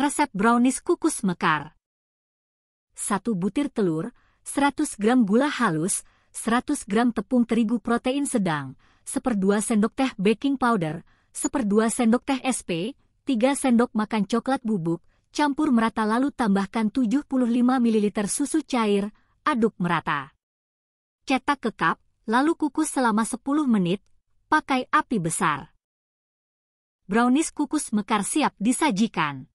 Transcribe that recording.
Resep brownies kukus mekar. 1 butir telur, 100 gram gula halus, 100 gram tepung terigu protein sedang, 1/2 sendok teh baking powder, 1/2 sendok teh SP, 3 sendok makan coklat bubuk, campur merata lalu tambahkan 75 ml susu cair, aduk merata. Cetak ke cup, lalu kukus selama 10 menit, pakai api besar. Brownies kukus mekar siap disajikan.